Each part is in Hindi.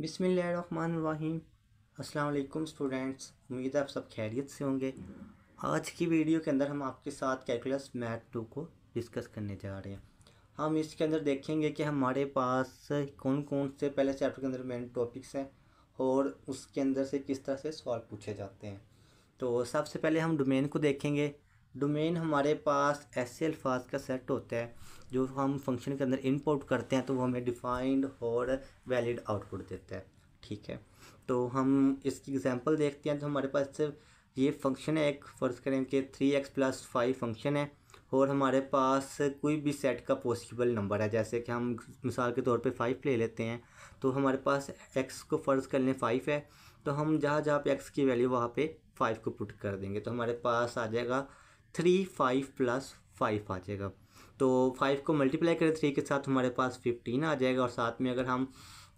बिसमीम अस्सलाम स्टूडेंट्स उम्मीद है आप सब खैरियत से होंगे आज की वीडियो के अंदर हम आपके साथ कैलकुलस मैथ टू को डिस्कस करने जा रहे हैं हम इसके अंदर देखेंगे कि हमारे पास कौन कौन से पहले चैप्टर के अंदर मेन टॉपिक्स हैं और उसके अंदर से किस तरह से सवाल पूछे जाते हैं तो सबसे पहले हम डोमेन को देखेंगे डोमेन हमारे पास ऐसे अल्फाज का सेट होता है जो हम फंक्शन के अंदर इनपुट करते हैं तो वो हमें डिफाइंड और वैलिड आउटपुट देता है ठीक है तो हम इसकी एग्जांपल देखते हैं तो हमारे पास सिर्फ ये फंक्शन है एक फ़र्ज़ करें कि three x plus five function है और हमारे पास कोई भी सेट का पॉसिबल नंबर है जैसे कि हम मिसाल के तौर पे फाइव ले लेते हैं तो हमारे पास एक्स को फ़र्ज़ कर लें फाइव है तो हम जहाँ जहाँ पे एक्स की वैल्यू वहाँ पे फाइव को पुट कर देंगे तो हमारे पास आ जाएगा थ्री फाइव प्लस फाइव आ जाएगा तो फाइव को मल्टीप्लाई करें थ्री के साथ हमारे पास फिफ्टीन आ जाएगा और साथ में अगर हम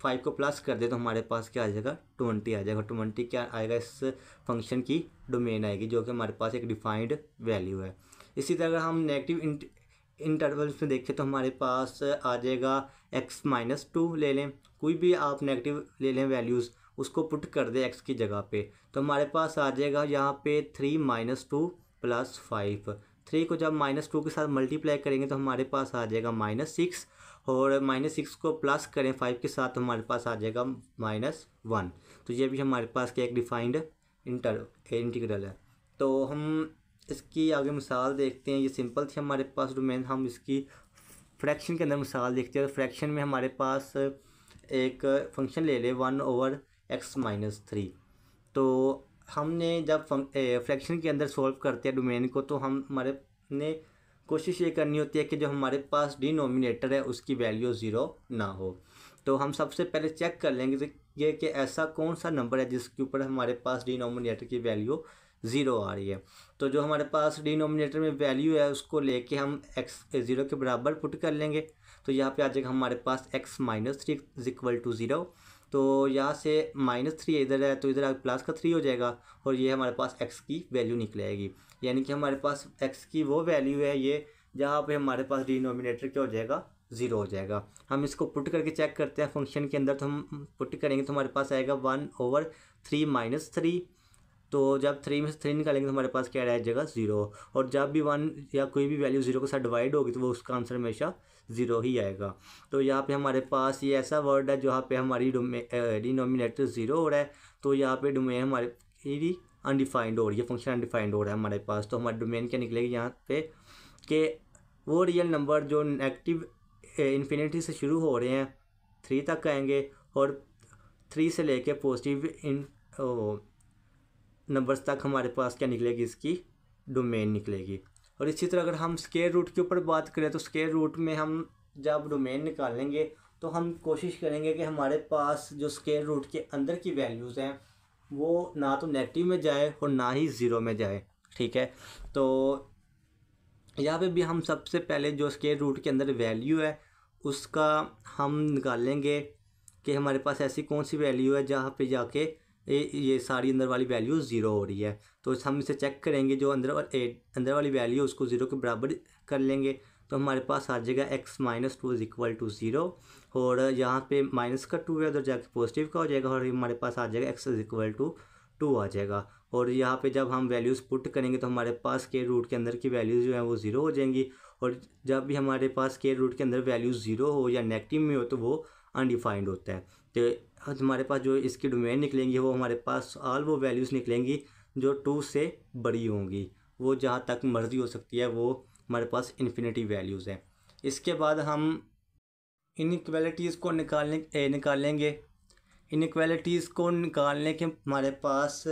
फाइव को प्लस कर दे तो हमारे पास क्या आ जाएगा ट्वेंटी आ जाएगा ट्वेंटी क्या आएगा इस फंक्शन की डोमेन आएगी जो कि हमारे पास एक डिफाइंड वैल्यू है इसी तरह अगर हम नेगेटिव इंट इंटरवल्स में देखें तो हमारे पास आ जाएगा एक्स माइनस टू ले लें कोई भी आप नेगेटिव ले लें वैल्यूज़ उसको पुट कर दें एक्स की जगह पे तो हमारे पास आ जाएगा यहाँ पे three minus two plus five three को जब माइनस टू के साथ मल्टीप्लाई करेंगे तो हमारे पास आ जाएगा माइनस सिक्स और माइनस सिक्स को प्लस करें फाइव के साथ तो हमारे पास आ जाएगा माइनस वन तो ये भी हमारे पास क्या एक डिफाइंड इंटर इंटीग्रल है तो हम इसकी आगे मिसाल देखते हैं ये सिंपल थी हमारे पास डोमेन हम इसकी फ्रैक्शन के अंदर मिसाल देखते हैं फ्रैक्शन तो में हमारे पास एक फंक्शन ले ले one over x minus three तो हमने जब फ्रैक्शन के अंदर सॉल्व करते हैं डोमेन को तो हम हमारे ने कोशिश ये करनी होती है कि जो हमारे पास डिनोमिनेटर है उसकी वैल्यू ज़ीरो ना हो तो हम सबसे पहले चेक कर लेंगे ये कि ऐसा कौन सा नंबर है जिसके ऊपर हमारे पास डिनोमिनेटर की वैल्यू ज़ीरो आ रही है तो जो हमारे पास डिनोमिनेटर में वैल्यू है उसको लेके हम एक्स ज़ीरो के बराबर पुट कर लेंगे तो यहाँ पे आ जाएगा हमारे पास x minus three is equal to zero तो यहाँ से माइनस थ्री इधर है तो इधर प्लस का थ्री हो जाएगा और ये हमारे पास एक्स की वैल्यू निकल आएगी यानी कि हमारे पास एक्स की वो वैल्यू है ये जहाँ पे हमारे पास डिनोमिनेटर क्या हो जाएगा ज़ीरो हो जाएगा हम इसको पुट करके चेक करते हैं फंक्शन के अंदर तो हम पुट करेंगे तो हमारे पास आएगा one over three minus three तो जब थ्री में से थ्री निकालेंगे तो हमारे पास क्या रह जाएगा ज़ीरो और जब भी वन या कोई भी वैल्यू ज़ीरो के साथ डिवाइड होगी तो वो उसका आंसर हमेशा ज़ीरो ही आएगा तो यहाँ पे हमारे पास ये ऐसा वर्ड है जहाँ पे हमारी डिनोमिनेटर ज़ीरो हो रहा है तो यहाँ पे डोमेन हमारे अनडिफाइंड हो रही है फंक्शन अनडिफाइंड हो रहा है हमारे पास तो हमारे डोमेन क्या निकलेगी यहाँ पे कि वो रियल नंबर जो नेगेटिव इन्फिनिटी से शुरू हो रहे हैं थ्री तक आएंगे और थ्री से लेके पॉजिटिव इन नंबर्स तक हमारे पास क्या निकलेगी इसकी डोमेन निकलेगी और इसी तरह अगर हम स्केयर रूट के ऊपर बात करें तो स्केयर रूट में हम जब डोमेन निकालेंगे तो हम कोशिश करेंगे कि हमारे पास जो स्केयर रूट के अंदर की वैल्यूज़ हैं वो ना तो नेगेटिव में जाए और ना ही ज़ीरो में जाए ठीक है तो यहाँ पे भी हम सबसे पहले जो स्केयर रूट के अंदर वैल्यू है उसका हम निकालेंगे कि हमारे पास ऐसी कौन सी वैल्यू है जहाँ पे जाके ये ये सारी अंदर वाली वैल्यू ज़ीरो हो रही है तो हम इसे चेक करेंगे जो अंदर और एट अंदर वाली वैल्यू उसको ज़ीरो के बराबर कर लेंगे तो हमारे पास आ जाएगा x minus two is equal to zero और यहाँ पे माइनस का टू है उधर जाके पॉजिटिव का हो जाएगा और हमारे पास आ जाएगा x is equal to two आ जाएगा और यहाँ पे जब हम वैल्यूज़ पुट करेंगे तो हमारे पास के रूट के अंदर की वैल्यूज़ जो है वो ज़ीरो हो जाएंगी और जब भी हमारे पास के रूट के अंदर वैल्यूज ज़ीरो हो या नेगेटिव में हो तो वो अनडिफाइंड होता है तो हमारे हाँ, पास जो इसकी डोमेन निकलेंगी वो हमारे पास ऑल वो वैल्यूज़ निकलेंगी जो टू से बड़ी होंगी वो जहाँ तक मर्ज़ी हो सकती है वो हमारे पास इन्फिनिटी वैल्यूज़ हैं इसके बाद हम इनक्वालिटीज़ को निकालने निकालेंगे इनक्वालिटीज़ को निकालने के हमारे पास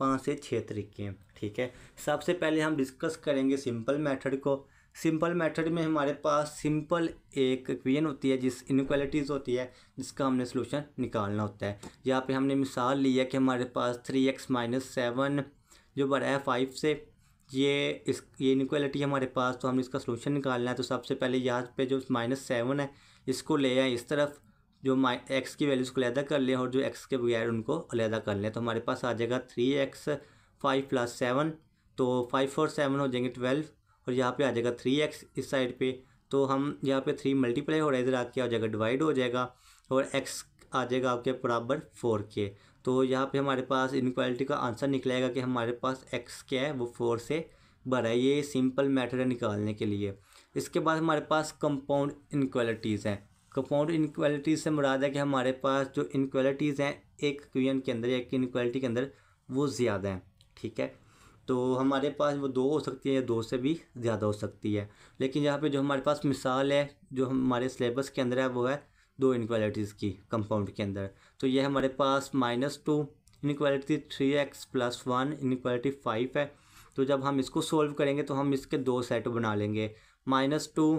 पाँच से छः तरीके हैं ठीक है सबसे पहले हम डिस्कस करेंगे सिंपल मेथड को सिंपल मेथड में हमारे पास सिंपल एक क्वेश्चन होती है जिस इनक्वालिटीज़ होती है जिसका हमने सोल्यूशन निकालना होता है यहाँ पे हमने मिसाल ली है कि हमारे पास थ्री एक्स माइनस सेवन जो बड़ा है फाइव से ये इस ये इनक्वालिटी हमारे पास तो हमने इसका सोल्यूशन निकालना है तो सबसे पहले यहाँ पर जो माइनस सेवन है इसको ले आए इस तरफ जो माइ एक्स की वैल्यूज़ को अलहदा कर लें और जो एक्स के बगैर उनको अलहदा कर लें तो हमारे पास आ जाएगा three x five plus seven तो फाइव और सेवन हो जाएंगे ट्वेल्व और यहाँ पे आ जाएगा थ्री एक्स इस साइड पे तो हम यहाँ पे थ्री मल्टीप्लाई हो रहा है इधर आके आ जाएगा डिवाइड हो जाएगा और एक्स आ जाएगा आपके बराबर फोर के तो यहाँ पे हमारे पास इनक्वालिटी का आंसर निकलेगा कि हमारे पास एक्स क्या है वो फोर से बड़ा है ये सिंपल मैटर है निकालने के लिए इसके बाद हमारे पास कंपाउंड इनक्वालिटीज़ हैं कंपाउंड इनक्वालिटीज़ से मुराद है कि हमारे पास जो इनक्वालिटीज़ हैं एक क्वीन के अंदर एक इनक्वालिटी के अंदर वो ज़्यादा हैं ठीक है तो हमारे पास वो दो हो सकती है या दो से भी ज़्यादा हो सकती है लेकिन यहाँ पे जो हमारे पास मिसाल है जो हमारे सिलेबस के अंदर है वो है दो इनक्वालिटीज़ की कंपाउंड के अंदर तो ये हमारे पास minus two inequality three x plus one inequality five है तो जब हम इसको सोल्व करेंगे तो हम इसके दो सेट बना लेंगे माइनस टू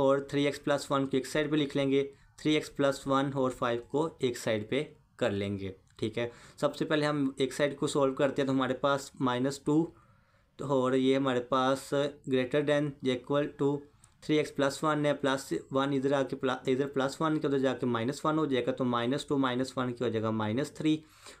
और थ्री एक्स प्लस वन को एक साइड पे लिख लेंगे थ्री एक्स प्लस वन और फाइव को एक साइड पे कर लेंगे ठीक है सबसे पहले हम एक साइड को सॉल्व करते हैं तो हमारे पास माइनस टू तो और ये हमारे पास greater than equal to three x plus one है प्लस वन इधर आके प्ला इधर प्लस वन के उधर जाके माइनस वन हो जाएगा तो माइनस टू माइनस वन की हो जाएगा माइनस थ्री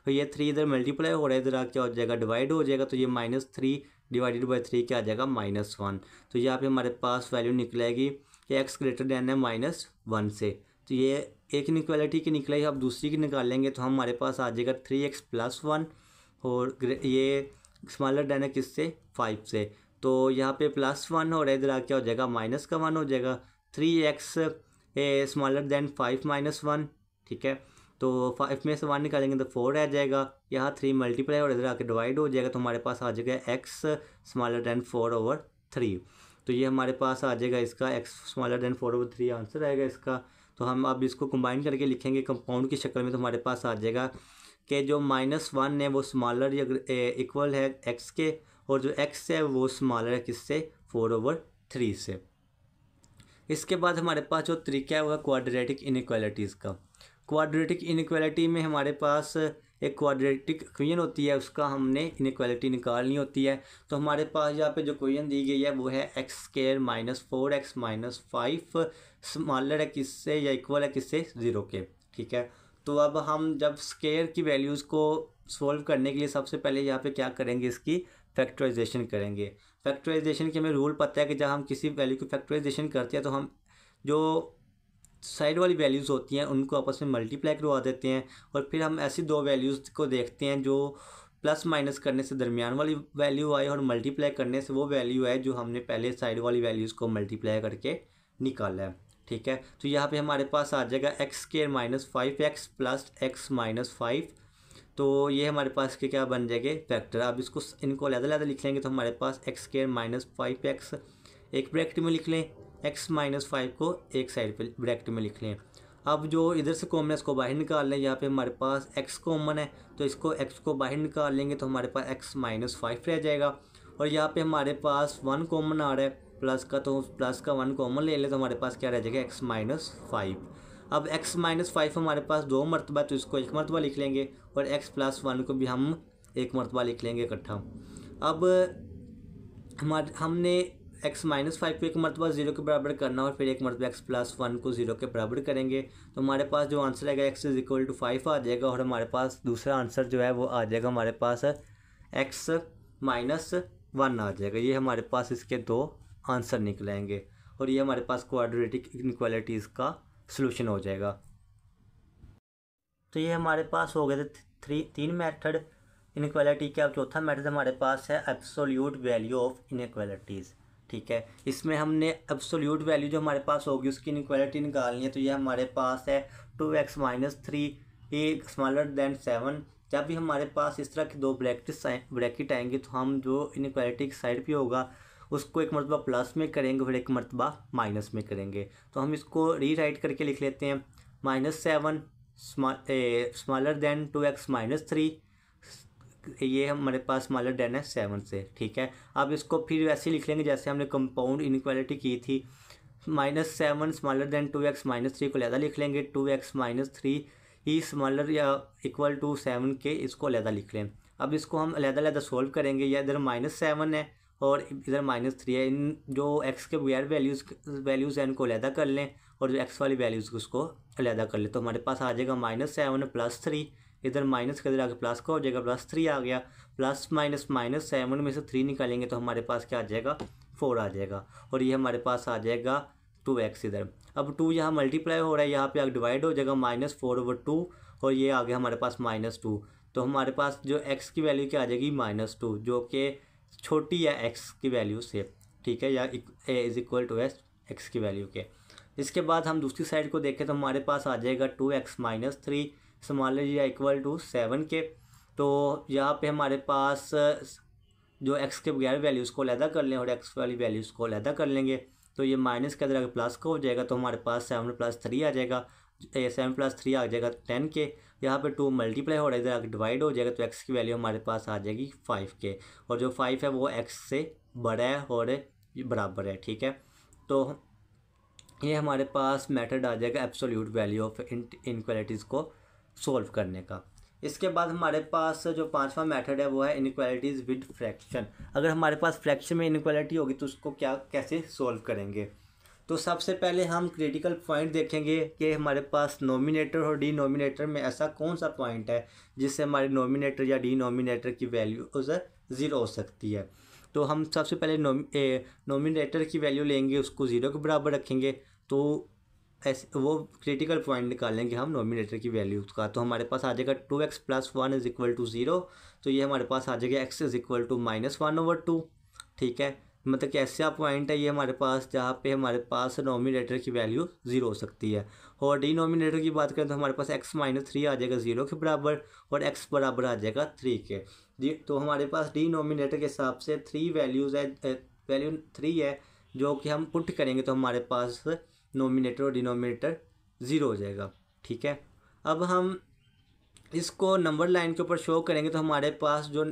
और ये थ्री इधर मल्टीप्लाई हो रहा है इधर आके हो जाएगा डिवाइड हो जाएगा तो ये minus three divided by three क्या आ जाएगा माइनस वन तो यहाँ पे हमारे पास वैल्यू निकलेगी कि एक्स ग्रेटर देन है माइनस वन से तो ये एक इनक्वालिटी की निकलेगी आप दूसरी की निकालेंगे तो हमारे पास आ जाएगा थ्री एक्स प्लस वन और ये स्मॉलर डेन है किससे फाइव से तो यहाँ पे प्लस वन और इधर आ क्या हो जाएगा माइनस का वन हो जाएगा three x a smaller than five minus one ठीक है तो फाइव में से वन निकालेंगे तो फोर रह जाएगा यहाँ थ्री मल्टीप्लाई और इधर आके डिवाइड हो जाएगा तो हमारे पास आ जाएगा x smaller than four over three तो ये हमारे पास आ जाएगा इसका x smaller than four over three answer आएगा इसका तो हम अब इसको कंबाइन करके लिखेंगे कंपाउंड की शक्ल में तो हमारे पास आ जाएगा कि जो माइनस वन है वो स्मॉलर या इक्वल है एक्स के और जो एक्स है वो स्मॉलर है किससे फोर ओवर थ्री से इसके बाद हमारे पास जो तरीका है वह क्वाड्रेटिक इनक्वालिटीज़ का क्वाड्रेटिक इनक्वालिटी में हमारे पास एक क्वाड्रेटिक क्वेश्चन होती है उसका हमने इनक्वालिटी निकालनी होती है तो हमारे पास यहाँ पे जो क्वेश्चन दी गई है वो है x square minus four x minus five smaller है किससे या इक्वल है किससे ज़ीरो के ठीक है तो अब हम जब स्केयर की वैल्यूज़ को सॉल्व करने के लिए सबसे पहले यहाँ पे क्या करेंगे इसकी फैक्टराइजेशन करेंगे फैक्टराइजेशन के हमें रूल पता है कि जब हम किसी वैल्यू की फैक्टराइजेशन करते हैं तो हम जो साइड वाली वैल्यूज़ होती हैं उनको आपस में मल्टीप्लाई करवा देते हैं और फिर हम ऐसी दो वैल्यूज़ को देखते हैं जो प्लस माइनस करने से दरमियान वाली वैल्यू आई और मल्टीप्लाई करने से वो वैल्यू है जो हमने पहले साइड वाली वैल्यूज़ को मल्टीप्लाई करके निकाला है ठीक है तो यहाँ पे हमारे पास आ जाएगा x square minus five x plus x minus five तो ये हमारे पास के क्या बन जाएंगे फैक्टर अब इसको इनको लहदा लहदा लिख लेंगे तो हमारे पास x square minus five x एक ब्रैकेट में लिख लें एक्स माइनस फाइव को एक साइड पे ब्रैकेट में लिख लें अब जो इधर से कॉमन है इसको बाहर निकाल लें यहाँ पे हमारे पास एक्स कॉमन है तो इसको एक्स को बाहर निकाल लेंगे तो हमारे पास एक्स माइनस फाइव रह जाएगा और यहाँ पर हमारे पास वन कॉमन आ रहा है प्लस का तो प्लस का वन कॉमन ले ले तो हमारे पास क्या रह जाएगा एक्स माइनस फाइव अब एक्स माइनस फाइव हमारे पास दो मरतबा तो इसको एक मरतबा लिख लेंगे और एक्स प्लस वन को भी हम एक मरतबा लिख लेंगे इकट्ठा अब हमारे हमने एक्स माइनस फाइव को एक मरतबा ज़ीरो के बराबर करना और फिर एक मरतबा एक्स प्लस वन को ज़ीरो के बराबर करेंगे तो हमारे पास जो आंसर आएगा x is equal to five आ जाएगा और हमारे पास दूसरा आंसर जो है वो आ जाएगा हमारे पास एक्स माइनस वन आ जाएगा ये हमारे पास इसके दो आंसर निकलेंगे और ये हमारे पास क्वाड्रेटिक इनक्वालिटीज़ का सलूशन हो जाएगा तो ये हमारे पास हो गए थे थ्री तीन मेथड इनक्वालिटी के अब चौथा मेथड हमारे पास है एब्सोल्यूट वैल्यू ऑफ इनक्वालिटीज़ ठीक है इसमें हमने एब्सोल्यूट वैल्यू जो हमारे पास होगी उसकी इनक्वालिटी निकालनी है तो ये हमारे पास है two x minus three a smaller than seven जब भी हमारे पास इस तरह के दो ब्रैकेट ब्रैकेट आएंगे तो हम जो इनक्वालिटी की साइड पर होगा उसको एक मरतबा प्लस में करेंगे फिर एक मरतबा माइनस में करेंगे तो हम इसको री राइट करके लिख लेते हैं minus seven smaller than two x minus three ये हमारे पास स्मॉलर देन है सेवन से ठीक है अब इसको फिर वैसे लिख लेंगे जैसे हमने कंपाउंड इनक्वालिटी की थी minus seven smaller than two x minus three को लहदा लिख लेंगे टू एक्स माइनस थ्री ही स्मॉलर या इक्वल टू सेवन के इसको लहदा लिख लें अब इसको हम अलहदा अलहदा सोल्व करेंगे या इधर माइनस सेवन है और इधर माइनस थ्री है इन जो एक्स के वेयर वैल्यूज़ वैल्यूज़ हैं उनको अलहदा कर लें और जो एक्स वाली वैल्यूज़ उसको अलहदा कर लें तो हमारे पास आ जाएगा माइनस सेवन प्लस थ्री इधर माइनस के इधर आगे प्लस का हो जाएगा प्लस थ्री आ गया प्लस माइनस माइनस सेवन में से थ्री निकालेंगे तो हमारे पास क्या आ जाएगा फोर आ जाएगा और ये हमारे पास आ जाएगा टू एक्स इधर अब टू यहाँ मल्टीप्लाई हो रहा है यहाँ पर आगे डिवाइड हो जाएगा माइनस फोर ओवर टू और ये आ गया हमारे पास माइनस टू तो हमारे पास जो एक्स की वैल्यू क्या आ जाएगी माइनस टू जो कि छोटी या एक्स की वैल्यू से ठीक है या A is equal to S x की वैल्यू के इसके बाद हम दूसरी साइड को देखें तो हमारे पास आ जाएगा two x minus three smaller या इक्वल टू सेवन के तो यहाँ पे हमारे पास जो एक्स के बगैर वैल्यूज़ को अलहदा कर लें और एक्स वाली वैल्यूज़ को अलहदा कर लेंगे तो ये माइनस के अंदर अगर प्लस का हो जाएगा तो हमारे पास सेवन प्लस थ्री आ जाएगा सेवन प्लस थ्री आ जाएगा टेन के यहाँ पे टू मल्टीप्लाई हो रहा है इधर अगर डिवाइड हो जाएगा तो एक्स की वैल्यू हमारे पास आ जाएगी फाइव के और जो फाइव है वो एक्स से बड़ा है और बराबर है ठीक है तो ये हमारे पास मेथड आ जाएगा एब्सोल्यूट वैल्यू ऑफ इनक्वालिटीज़ को सोल्व करने का इसके बाद हमारे पास जो पांचवा मेथड है वो है इनक्वालिटीज़ विद फ्रैक्शन अगर हमारे पास फ्रैक्शन में इनक्वालिटी होगी तो उसको क्या कैसे सोल्व करेंगे तो सबसे पहले हम क्रिटिकल पॉइंट देखेंगे कि हमारे पास नॉमिनेटर और डिनोमिनेटर में ऐसा कौन सा पॉइंट है जिससे हमारे नॉमिनेटर या डिनोमिनेटर की वैल्यू ज़ीरो हो सकती है तो हम सबसे पहले नॉमिनेटर की वैल्यू लेंगे उसको ज़ीरो के बराबर रखेंगे तो ऐसे वो क्रिटिकल पॉइंट निकालेंगे हम नॉमिनेटर की वैल्यू का तो हमारे पास आ जाएगा two x plus one is equal to zero तो ये हमारे पास आ जाएगा x is equal to minus one over two ठीक है मतलब कि ऐसा पॉइंट है ये हमारे पास जहाँ पे हमारे पास नॉमिनेटर की वैल्यू ज़ीरो हो सकती है और डिनोमिनेटर की बात करें तो हमारे पास एक्स माइनस थ्री आ जाएगा ज़ीरो के बराबर और एक्स बराबर आ जाएगा थ्री के जी तो हमारे पास डिनोमिनेटर के हिसाब से थ्री वैल्यूज़ है वैल्यू थ्री है जो कि हम पुट करेंगे तो हमारे पास नोमिनेटर और डिनोमिनेटर ज़ीरो हो जाएगा ठीक है अब हम इसको नंबर लाइन के ऊपर शो करेंगे तो हमारे पास जो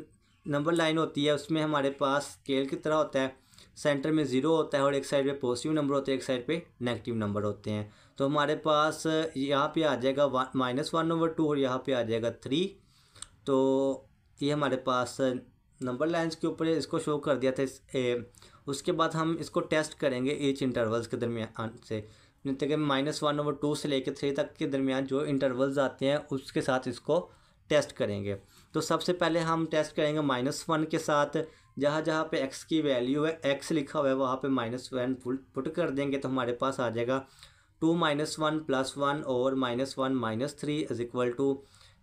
नंबर लाइन होती है उसमें हमारे पास स्केल की तरह होता है सेंटर में ज़ीरो होता है और एक साइड पे पॉजिटिव नंबर होते हैं एक साइड पे नेगेटिव नंबर होते हैं तो हमारे पास यहाँ पे आ जाएगा one minus one over two और यहाँ पे आ जाएगा थ्री तो ये हमारे पास नंबर लाइन्स के ऊपर इसको शो कर दिया था इस, ए, उसके बाद हम इसको टेस्ट करेंगे एच इंटरवल्स के दरमियान से जैसे कि माइनस वन ओवर टू से लेकर थ्री तक के दरमियान जो इंटरवल्स आते हैं उसके साथ इसको टेस्ट करेंगे तो सबसे पहले हम टेस्ट करेंगे माइनस वन के साथ जहाँ जहाँ पे एक्स की वैल्यू है एक्स लिखा हुआ है वहाँ पे माइनस वन पुट कर देंगे तो हमारे पास आ जाएगा two minus one plus one और minus one minus three is equal to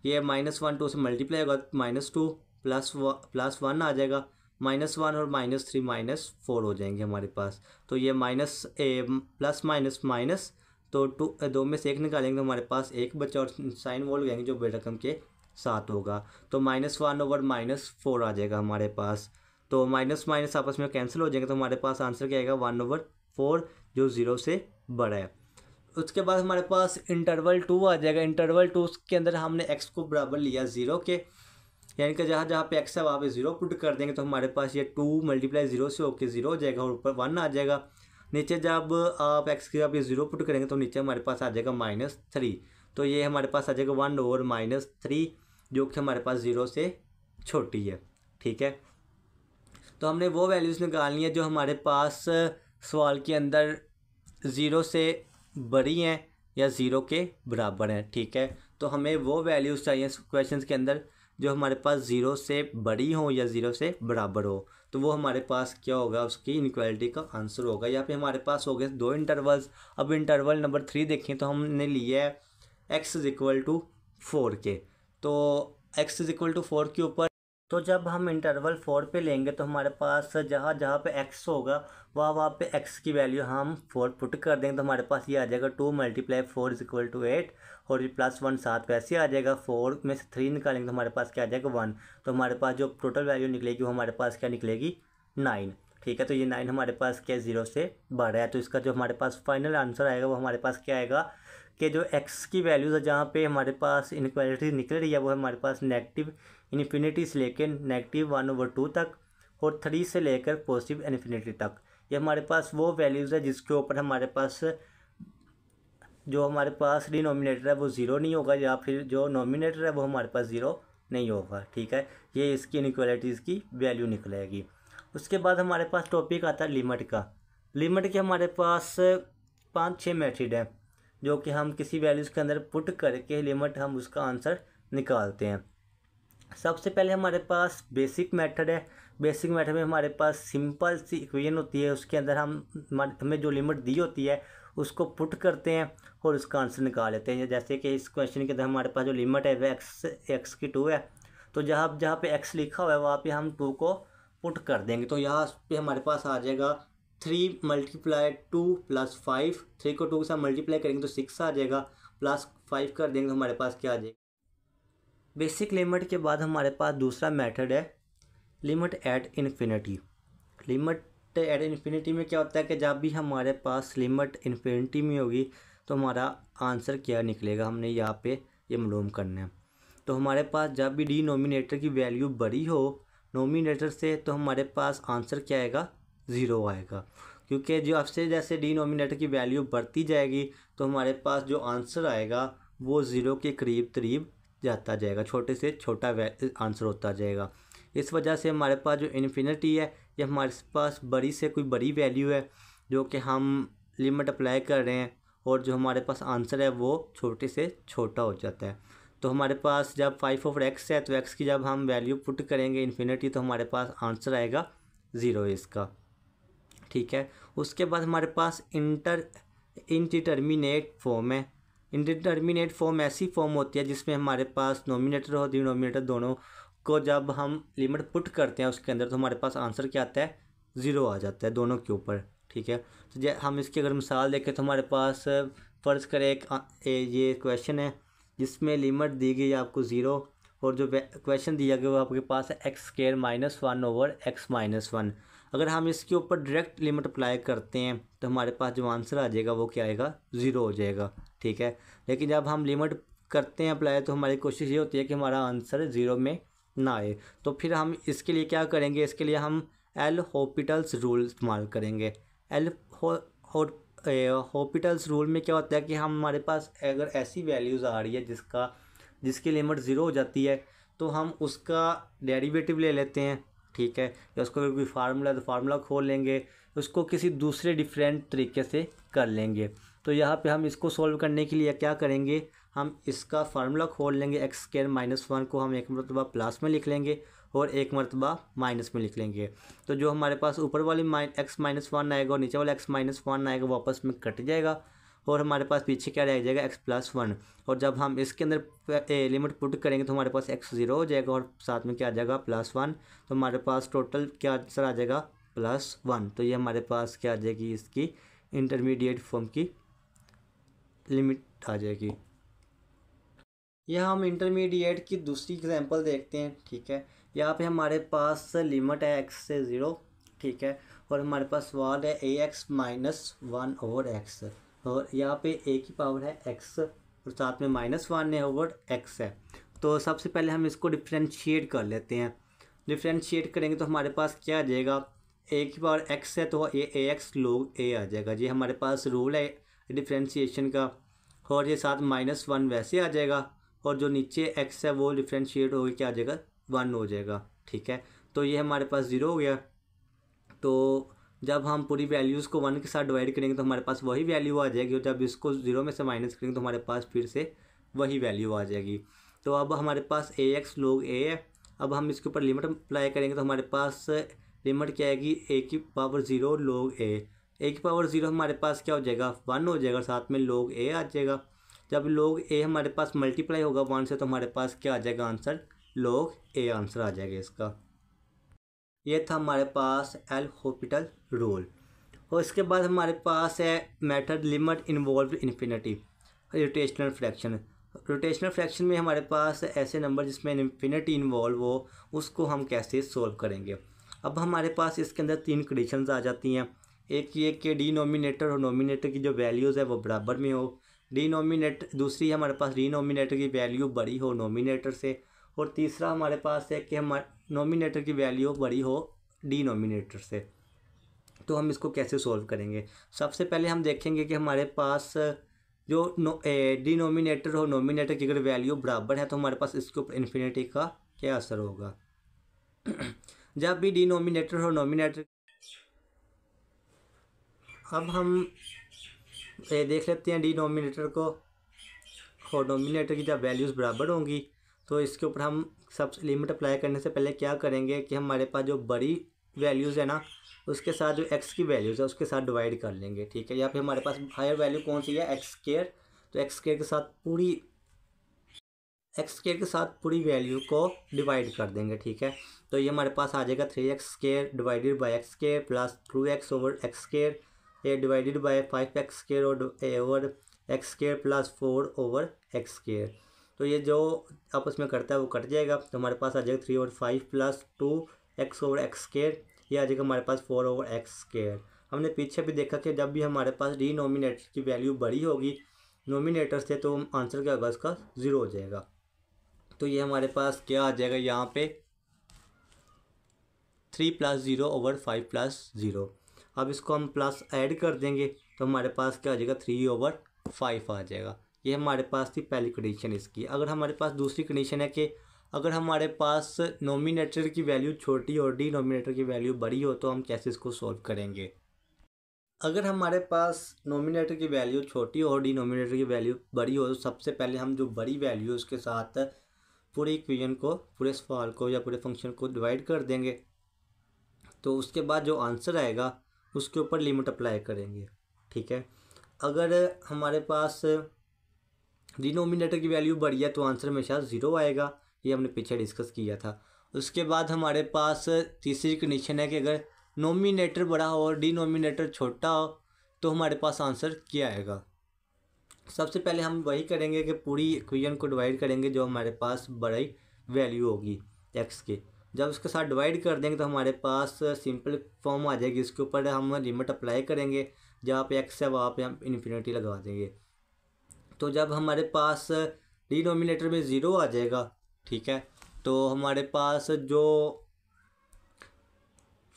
ये माइनस वन टू से मल्टीप्लाई होगा minus two plus plus one आ जाएगा माइनस वन और माइनस थ्री माइनस फोर हो जाएंगे हमारे पास तो ये minus a plus minus minus तो टू दो में से एक निकालेंगे तो हमारे पास एक बच्चा और साइन वॉल हो जाएंगे जो बेरकम के सात होगा तो minus one over minus four आ जाएगा हमारे पास तो माइनस माइनस आपस में कैंसिल हो जाएंगे तो हमारे पास आंसर क्या आएगा वन ओवर फोर जो ज़ीरो से बड़ा है उसके बाद हमारे पास इंटरवल टू आ जाएगा इंटरवल टू के अंदर हमने एक्स को बराबर लिया ज़ीरो के यानी कि जहाँ जहाँ पे एक्स है वहाँ पे ज़ीरो पुट कर देंगे तो हमारे पास ये टू मल्टीप्लाई ज़ीरो से होके ज़ीरो हो जाएगा और ऊपर वन आ जाएगा नीचे जब आप एक्स के जब ये ज़ीरो पुट करेंगे तो नीचे हमारे पास आ जाएगा माइनस थ्री तो ये हमारे पास आ जाएगा वन ओवर माइनस थ्री जो कि हमारे पास ज़ीरो से छोटी है ठीक है तो हमने वो वैल्यूज़ निकालनी है जो हमारे पास सवाल के अंदर ज़ीरो से बड़ी हैं या ज़ीरो के बराबर हैं ठीक है तो हमें वो वैल्यूज़ चाहिए क्वेश्चन के अंदर जो हमारे पास ज़ीरो से बड़ी हो या ज़ीरो से बराबर हो तो वो हमारे पास क्या होगा उसकी इनक्वालिटी का आंसर होगा यहाँ पे हमारे पास हो गए दो इंटरवल्स अब इंटरवल नंबर थ्री देखें तो हमने लिया है x is equal to four के तो x is equal to four के ऊपर तो जब हम इंटरवल फोर पे लेंगे तो हमारे पास जहाँ जहाँ पे एक्स होगा वह वहाँ पे एक्स की वैल्यू हम फोर पुट कर देंगे तो हमारे पास ये आ जाएगा two multiply four is equal to eight और ये प्लस वन सात वैसे आ जाएगा फोर में से थ्री निकालेंगे तो हमारे पास क्या आ जाएगा वन तो हमारे पास जो टोटल वैल्यू निकलेगी वो हमारे पास क्या निकलेगी नाइन ठीक है तो ये नाइन हमारे पास क्या ज़ीरो से बढ़ रहा है तो इसका जो हमारे पास फाइनल आंसर आएगा वो हमारे पास क्या आएगा कि जो एक्स की वैल्यूज़ है जहाँ पे हमारे पास इनक्वालिटी निकल रही है वो हमारे पास नेगेटिव इन्फिनिटी से लेकर नेगेटिव वन ओवर टू तक और थ्री से लेकर पॉजिटिव इन्फिनिटी तक ये हमारे पास वो वैल्यूज़ है जिसके ऊपर हमारे पास जो हमारे पास डिनोमिनेटर है वो ज़ीरो नहीं होगा या फिर जो नोमिनेटर है वो हमारे पास ज़ीरो नहीं होगा ठीक है ये इसकी इनक्वालिटीज़ की वैल्यू निकलेगी उसके बाद हमारे पास टॉपिक आता है लिमिट का लिमिट के हमारे पास पाँच छः मेथड है जो कि हम किसी वैल्यूज़ के अंदर पुट करके लिमिट हम उसका आंसर निकालते हैं सबसे पहले हमारे पास बेसिक मेथड है बेसिक मेथड में हमारे पास सिंपल सी इक्वेशन होती है उसके अंदर हम हमें जो लिमिट दी होती है उसको पुट करते हैं और उसका आंसर निकाल लेते हैं जैसे कि इस क्वेश्चन के अंदर हमारे पास जो लिमिट है वह एक्स एक्स की टू है तो जहाँ जहाँ पे एक्स लिखा हुआ है वहाँ पे हम टू को पुट कर देंगे तो यहाँ पे हमारे पास आ जाएगा three multiply two plus five three को टू के साथ मल्टीप्लाई करेंगे तो सिक्स आ जाएगा प्लस फाइव कर देंगे तो हमारे पास क्या आ जाएगा बेसिक लिमिट के बाद हमारे पास दूसरा मेथड है limit at infinity limit at infinity में क्या होता है कि जब भी हमारे पास लिमिट इन्फिनिटी में होगी तो हमारा आंसर क्या निकलेगा हमने यहाँ पे ये मलूम करना है तो हमारे पास जब भी डी नोमिनेटर की वैल्यू बड़ी हो नोमिनेटर से तो हमारे पास आंसर क्या आएगा ज़ीरो आएगा क्योंकि जो आपसे जैसे डिनोमिनेटर की वैल्यू बढ़ती जाएगी तो हमारे पास जो आंसर आएगा वो ज़ीरो के करीब करीब जाता जाएगा छोटे से छोटा आंसर होता जाएगा इस वजह से हमारे पास जो इन्फिनिटी है ये हमारे पास बड़ी से कोई बड़ी वैल्यू है जो कि हम लिमिट अप्लाई कर रहे हैं और जो हमारे पास आंसर है वो छोटे से छोटा हो जाता है तो हमारे पास जब फाइव ऑफ एक्स है तो एक्स की जब हम वैल्यू पुट करेंगे इन्फिनिटी तो हमारे पास आंसर आएगा ज़ीरो इसका ठीक है उसके बाद हमारे पास इंटर इंटिटर्मिनेट फॉर्म है इनडिटर्मिनेट फॉर्म ऐसी फॉर्म होती है जिसमें हमारे पास नोमिनेटर और डिनोमिनेटर दोनों को जब हम लिमिट पुट करते हैं उसके अंदर तो हमारे पास आंसर क्या आता है ज़ीरो आ जाता है दोनों के ऊपर ठीक है तो हम इसकी अगर मिसाल देखें तो हमारे पास फ़र्ज़ करें एक ये क्वेश्चन है जिसमें लिमिट दी गई आपको ज़ीरो और जो क्वेश्चन दिया गया वो आपके पास है x square minus one over x minus one अगर हम इसके ऊपर डायरेक्ट लिमिट अप्लाई करते हैं तो हमारे पास जो आंसर आ जाएगा वो क्या आएगा ज़ीरो हो जाएगा ठीक है लेकिन जब हम लिमिट करते हैं अप्लाई तो हमारी कोशिश ये होती है कि हमारा आंसर ज़ीरो में ना आए तो फिर हम इसके लिए क्या करेंगे इसके लिए हम एल होपिटल्स रूल इस्तेमाल करेंगे एल होपिटल्स रूल में क्या होता है कि हम हमारे पास अगर ऐसी वैल्यूज़ आ रही है जिसका जिसकी लिमिट ज़ीरो हो जाती है तो हम उसका डेरिवेटिव ले लेते हैं ठीक है या उसको कोई फार्मूला तो फार्मूला खोल लेंगे उसको किसी दूसरे डिफरेंट तरीके से कर लेंगे तो यहाँ पे हम इसको सॉल्व करने के लिए क्या करेंगे हम इसका फार्मूला खोल लेंगे एक्स स्केयर माइनस वन को हम एक मरतबा प्लस में लिख लेंगे और एक मरतबा माइनस में लिख लेंगे तो जो हमारे पास ऊपर वाली एक्स माइनस वन आएगा और नीचे वाला एक्स माइनस वन आएगा वापस में कट जाएगा और हमारे पास पीछे क्या रह जाएगा एक्स प्लस वन और जब हम इसके अंदर लिमिट पुट करेंगे तो हमारे पास एक्स ज़ीरो हो जाएगा और साथ में क्या आ जाएगा प्लस वन तो हमारे पास टोटल क्या आंसर आ जाएगा प्लस वन तो ये हमारे पास क्या आ जाएगी इसकी इंटरमीडिएट फॉर्म की लिमिट आ जाएगी यह हम इंटरमीडिएट की दूसरी एग्जाम्पल देखते हैं ठीक है यहाँ पर हमारे पास लिमिट है एक्स से ज़ीरो ठीक है और हमारे पास वाल है a x minus one over x और यहाँ पे ए की पावर है एक्स और साथ में माइनस वन है ओवर एक्स है तो सबसे पहले हम इसको डिफ्रेंशिएट कर लेते हैं डिफ्रेंशिएट करेंगे तो हमारे पास क्या आ जाएगा ए की पावर एक्स है तो ये ए एक्स लोग ए आ जाएगा ये हमारे पास रूल है डिफ्रेंशिएशन का और ये साथ माइनस वन वैसे आ जाएगा और जो नीचे एक्स है वो डिफ्रेंशिएट होकर क्या आ जाएगा वन हो जाएगा ठीक है तो ये हमारे पास ज़ीरो हो गया तो जब हम पूरी वैल्यूज़ को वन के साथ डिवाइड करेंगे तो हमारे पास वही वैल्यू आ जाएगी और जब इसको जीरो में से माइनस करेंगे तो हमारे पास फिर से वही वैल्यू आ जाएगी तो अब हमारे पास ए एक्स लोग ए है अब हम इसके ऊपर लिमिट अप्लाई करेंगे तो हमारे पास लिमिट क्या आएगी ए की पावर ज़ीरो लोग ए ए की पावर ज़ीरो हमारे पास क्या हो जाएगा वन हो जाएगा साथ में लोग ए आ जाएगा जब लोग ए हमारे पास मल्टीप्लाई होगा वन से तो हमारे पास क्या आ जाएगा आंसर लोग ए आंसर आ जाएगा इसका ये था हमारे पास एल होपिटल रूल और इसके बाद हमारे पास है method limit involve infinity rotational fraction rotational fraction में हमारे पास ऐसे नंबर जिसमें इन्फिनिटी इन्वॉल्व हो उसको हम कैसे सोल्व करेंगे अब हमारे पास इसके अंदर तीन कंडीशंस आ जाती हैं एक ये कि डिनोमिनेटर और नोमिनेटर की जो वैल्यूज़ है वो बराबर में हो डिनोमिनेटर दूसरी हमारे पास डिनोमिनेटर की वैल्यू बड़ी हो नोमिनेटर से और तीसरा हमारे पास है कि हमारे नॉमिनेटर की वैल्यू बड़ी हो डिनोमिनेटर से तो हम इसको कैसे सॉल्व करेंगे सबसे पहले हम देखेंगे कि हमारे पास जो नो डिनोमिनेटर और नोमिनेटर की अगर वैल्यू बराबर है तो हमारे पास इसके ऊपर इन्फिनिटी का क्या असर होगा जब भी डिनोमिनेटर और नोमिनेटर अब हम ए, देख लेते हैं डिनोमिनेटर को और नोमिनेटर की जब वैल्यूज़ बराबर होंगी तो इसके ऊपर हम सब लिमिट अप्लाई करने से पहले क्या करेंगे कि हमारे पास जो बड़ी वैल्यूज़ है ना उसके साथ जो एक्स की वैल्यूज़ है उसके साथ डिवाइड कर लेंगे ठीक है या फिर हमारे पास हायर वैल्यू कौन सी है एक्स केयर तो एक्स केयर के साथ पूरी एक्स केयर के साथ पूरी वैल्यू को डिवाइड कर देंगे ठीक है तो ये हमारे पास आ जाएगा three x square divided by x square plus two x over x square a divided by five x square और over x square plus four over x square तो ये जो आपस में करता है वो कट जाएगा तो हमारे पास आ जाएगा three over five plus two x over x square ये आ जाएगा हमारे पास फोर ओवर एक्स स्केयर हमने पीछे भी देखा कि जब भी हमारे पास डी नोमिनेटर की वैल्यू बड़ी होगी नोमिनेटर से तो आंसर क्या होगा उसका ज़ीरो हो जाएगा तो ये हमारे पास क्या आ जाएगा यहाँ पे three plus zero over five plus zero अब इसको हम प्लस ऐड कर देंगे तो हमारे पास क्या आ जाएगा थ्री ओवर फाइव आ जाएगा ये हमारे पास थी पहली कंडीशन इसकी अगर हमारे पास दूसरी कंडीशन है कि अगर हमारे पास नोमिनेटर की वैल्यू छोटी और डी नोमिनेटर की वैल्यू बड़ी हो तो हम कैसे इसको सॉल्व करेंगे अगर हमारे पास नोमिनेटर की वैल्यू छोटी और डिनोमिनेटर की वैल्यू बड़ी हो तो सबसे पहले हम जो बड़ी वैल्यू उसके साथ पूरे इक्वेशन को पूरे सवाल को या पूरे फंक्शन को डिवाइड कर देंगे तो उसके बाद जो आंसर आएगा उसके ऊपर लिमिट अप्लाई करेंगे ठीक है अगर हमारे पास डिनोमिनेटर की वैल्यू बढ़ी है तो आंसर हमेशा ज़ीरो आएगा ये हमने पीछे डिस्कस किया था उसके बाद हमारे पास तीसरी कंडीशन है कि अगर नोमिनेटर बड़ा हो और डिनोमिनेटर छोटा हो तो हमारे पास आंसर क्या आएगा सबसे पहले हम वही करेंगे कि पूरी इक्वेशन को डिवाइड करेंगे जो हमारे पास बड़ी वैल्यू होगी एक्स के जब उसके साथ डिवाइड कर देंगे तो हमारे पास सिंपल फॉर्म आ जाएगी इसके ऊपर हम लिमिट अप्लाई करेंगे जहाँ पे एक्स है वहाँ पर हम इन्फिनिटी लगा देंगे तो जब हमारे पास डिनोमिनेटर में ज़ीरो आ जाएगा ठीक है तो हमारे पास जो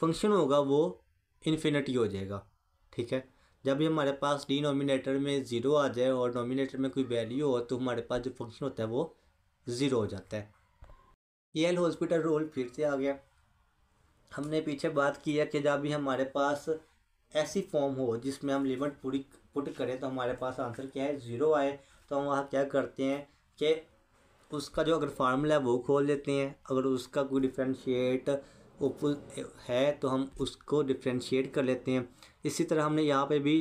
फंक्शन होगा वो इन्फिनिटी हो जाएगा ठीक है जब भी हमारे पास डिनोमिनेटर में ज़ीरो आ जाए और नोमिनेटर में कोई वैल्यू हो तो हमारे पास जो फंक्शन होता है वो ज़ीरो हो जाता है ये एल हॉस्पिटल रूल फिर से आ गया हमने पीछे बात की है कि जब भी हमारे पास ऐसी फॉर्म हो जिसमें हम लिमिट पूरी पुट करें तो हमारे पास आंसर क्या है ज़ीरो आए तो हम वहाँ क्या करते हैं कि उसका जो अगर फार्मूला है वो खोल लेते हैं अगर उसका कोई डिफ्रेंशिएट ओपुल है तो हम उसको डिफ्रेंशिएट कर लेते हैं इसी तरह हमने यहाँ पे भी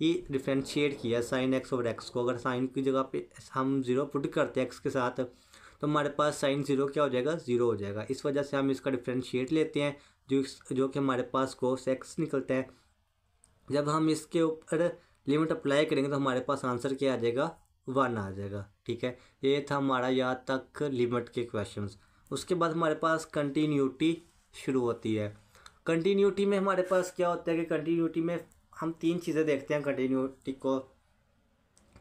ही डिफ्रेंशिएट किया साइन एक्स और एक्स को अगर साइन की जगह पे हम ज़ीरो पुट करते हैं एक्स के साथ तो हमारे पास साइन ज़ीरो क्या हो जाएगा ज़ीरो हो जाएगा इस वजह से हम इसका डिफ्रेंशिएट लेते हैं जो जो कि हमारे पास कोस एक्स निकलता है जब हम इसके ऊपर लिमिट अप्लाई करेंगे तो हमारे पास आंसर क्या आ जाएगा वन आ जाएगा ठीक है ये था हमारा यहाँ तक लिमिट के क्वेश्चन उसके बाद हमारे पास कंटिन्यूटी शुरू होती है कंटिन्यूटी में हमारे पास क्या होता है कि कंटिन्यूटी में हम तीन चीज़ें देखते हैं कंटिन्यूटी को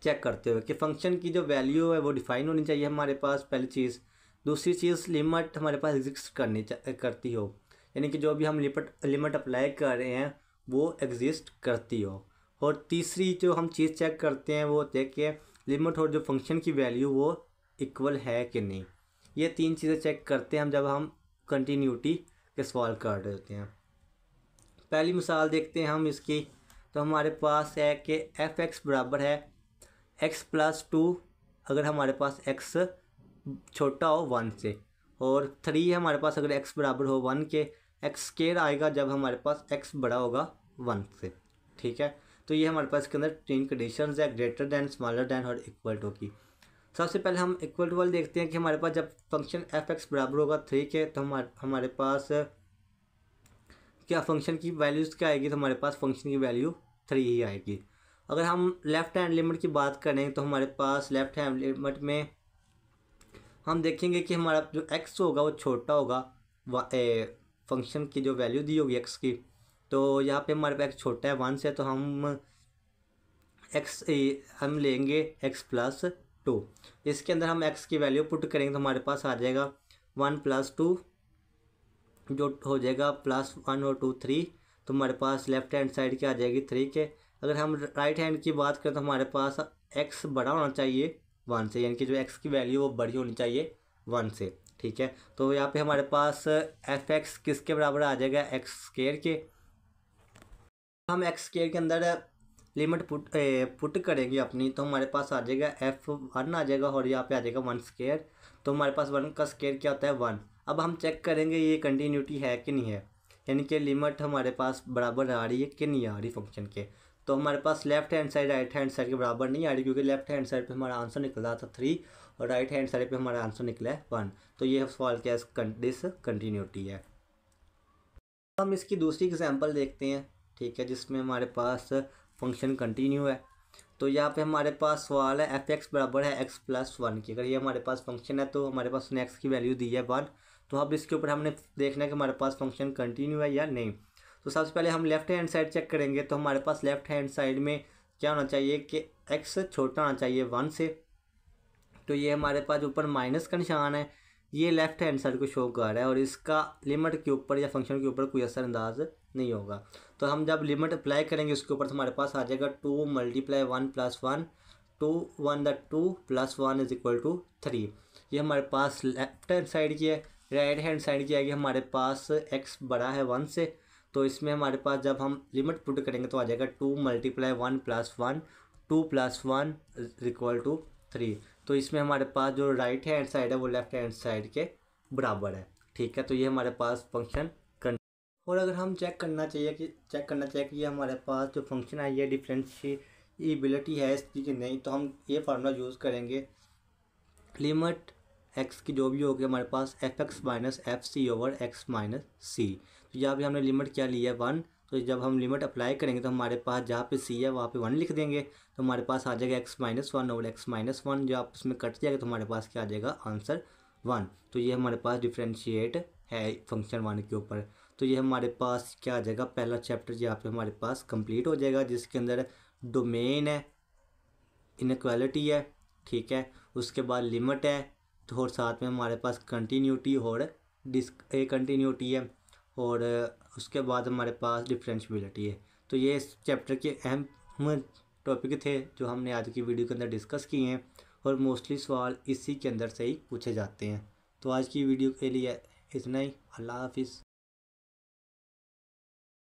चेक करते हुए कि फंक्शन की जो वैल्यू है वो डिफाइन होनी चाहिए हमारे पास पहली चीज़ दूसरी चीज़ लिमिट हमारे पास एग्जिस्ट करनी करती हो यानी कि जो भी हम लिमिट लिमिट अप्लाई कर रहे हैं वो एग्जिस्ट करती हो और तीसरी जो हम चीज़ चेक करते हैं वो होते हैं कि लिमिट और जो फंक्शन की वैल्यू वो इक्वल है कि नहीं ये तीन चीज़ें चेक करते हैं हम जब हम कंटिन्यूटी के सवाल कर रहे होते हैं पहली मिसाल देखते हैं हम इसकी तो हमारे पास है कि एफ एक्स बराबर है एक्स प्लस टू अगर हमारे पास एक्स छोटा हो वन से और थ्री हमारे पास अगर एक्स बराबर हो वन के एक्स स्केयर आएगा जब हमारे पास एक्स बड़ा होगा वन से ठीक है तो ये हमारे पास इसके अंदर तीन कंडीशन है ग्रेटर दैन स्मॉलर दैन और इक्वल टू की सबसे पहले हम इक्वल टू वाले देखते हैं कि हमारे पास जब फंक्शन एफ एक्स बराबर होगा थ्री के तो हमारे हमारे पास क्या फंक्शन की वैल्यूज़ क्या आएगी तो हमारे पास फंक्शन की वैल्यू थ्री ही आएगी अगर हम लेफ़्ट हैंड लिमिट की बात करें तो हमारे पास लेफ़्ट हैंड लिमिट में हम देखेंगे कि हमारा जो एक्स होगा वो छोटा होगा फंक्शन की जो वैल्यू दी होगी एक्स की तो यहाँ पे हमारे पास छोटा है वन से तो हम एक्स हम लेंगे एक्स प्लस टू इसके अंदर हम एक्स की वैल्यू पुट करेंगे तो हमारे पास आ जाएगा वन प्लस टू जो हो जाएगा प्लस वन और टू थ्री तो हमारे पास लेफ्ट हैंड साइड की आ जाएगी थ्री के अगर हम राइट हैंड की बात करें तो हमारे पास एक्स बड़ा होना चाहिए वन से यानी कि जो एक्स की वैल्यू वो बड़ी होनी चाहिए वन से ठीक है तो यहाँ पे हमारे पास एफ एक्स किसके बराबर आ जाएगा एक्स स्केयर के हम एक्स स्केयर के अंदर लिमिट पुट ए, पुट करेंगे अपनी तो हमारे पास आ जाएगा एफ वन आ जाएगा और यहाँ पे आ जाएगा वन स्केयर तो हमारे पास वन का स्केयर क्या होता है वन अब हम चेक करेंगे ये कंटिन्यूटी है कि नहीं है यानी कि लिमिट हमारे पास बराबर आ रही है कि नहीं आ रही फंक्शन के तो हमारे पास left hand side right hand side के बराबर नहीं आ रही क्योंकि लेफ्ट हैंड साइड पर हमारा आंसर निकल रहा था थ्री और राइट हैंड साइड पर हमारा आंसर निकला है वन तो ये सवाल क्या है डिस कंटिन्यूटी है हम इसकी दूसरी एग्जाम्पल देखते हैं ठीक है जिसमें हमारे पास फंक्शन कंटिन्यू है तो यहाँ पे हमारे पास सवाल है एफ एक्स बराबर है एक्स प्लस वन की अगर ये हमारे पास फंक्शन है तो हमारे पास उसने एक्स की वैल्यू दी है वन तो अब इसके ऊपर हमने देखना है कि हमारे पास फंक्शन कंटिन्यू है या नहीं तो सबसे पहले हम लेफ्ट हैंड साइड चेक करेंगे तो हमारे पास लेफ्ट हैंड साइड में क्या होना चाहिए कि एक्स छोटा होना चाहिए वन से तो ये हमारे पास ऊपर माइनस का निशान है ये लेफ्ट हैंड साइड को शो कर रहा है और इसका लिमिट के ऊपर या फंक्शन के ऊपर कोई असर अंदाज नहीं होगा तो हम जब लिमिट अप्लाई करेंगे उसके ऊपर तो हमारे पास आ जाएगा two multiply one plus one two one the two plus one is equal to three ये हमारे पास लेफ्ट हैंड साइड की है राइट हैंड साइड की आएगी हमारे पास एक्स बड़ा है वन से तो इसमें हमारे पास जब हम लिमिट पुट करेंगे तो आ जाएगा two multiply one plus one two plus one is equal to three तो इसमें हमारे पास जो राइट हैंड साइड है वो लेफ्ट हैंड साइड के बराबर है ठीक है तो ये हमारे पास फंक्शन और अगर हम चेक करना चाहिए कि चेक करना चाहिए कि ये हमारे पास जो फंक्शन आई है डिफ्रेंशिएबिलिटी है इसकी कि नहीं तो हम ये फार्मूला यूज़ करेंगे लिमिट एक्स की जो भी होगी हमारे पास f x minus f c over x minus c तो यहाँ पर हमने लिमिट क्या लिया है वन तो जब हम लिमिट अप्लाई करेंगे तो हमारे पास जहाँ पे सी है वहाँ पे वन लिख देंगे तो हमारे पास आ जाएगा एक्स माइनस वन और एक्स माइनस वन जो आप उसमें कट जाएगा तो हमारे पास क्या आ जाएगा आंसर वन तो ये हमारे पास डिफ्रेंशिएट है फंक्शन वन के ऊपर तो ये हमारे पास क्या आ जाएगा पहला चैप्टर यहाँ पे हमारे पास कंप्लीट हो जाएगा जिसके अंदर डोमेन है इनक्वालिटी है ठीक है उसके बाद लिमिट है तो और साथ में हमारे पास कंटिन्यूटी और डिस्क ए कंटिन्यूटी है और उसके बाद हमारे पास डिफ्रेंशबिलिटी है तो ये इस चैप्टर के अहम टॉपिक थे जो हमने आज की वीडियो के अंदर डिस्कस किए हैं और मोस्टली सवाल इसी के अंदर से ही पूछे जाते हैं तो आज की वीडियो के लिए इतना ही अल्लाह हाफिज़